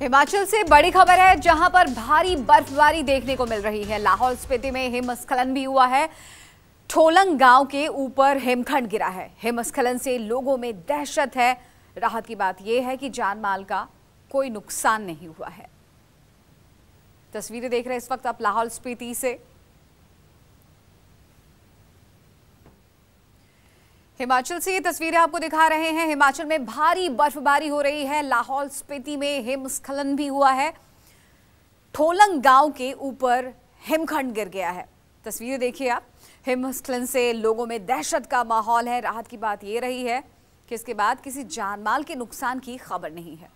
हिमाचल से बड़ी खबर है जहां पर भारी बर्फबारी देखने को मिल रही है लाहौल स्पीति में हिमस्खलन भी हुआ है ठोलंग गांव के ऊपर हिमखंड गिरा है हिमस्खलन से लोगों में दहशत है राहत की बात यह है कि जान माल का कोई नुकसान नहीं हुआ है तस्वीरें देख रहे हैं इस वक्त आप लाहौल स्पीति से हिमाचल से ये तस्वीरें आपको दिखा रहे हैं हिमाचल में भारी बर्फबारी हो रही है लाहौल स्पीति में हिमस्खलन भी हुआ है ठोलंग गांव के ऊपर हिमखंड गिर गया है तस्वीर देखिए आप हिमस्खलन से लोगों में दहशत का माहौल है राहत की बात ये रही है कि इसके बाद किसी जानमाल के नुकसान की खबर नहीं है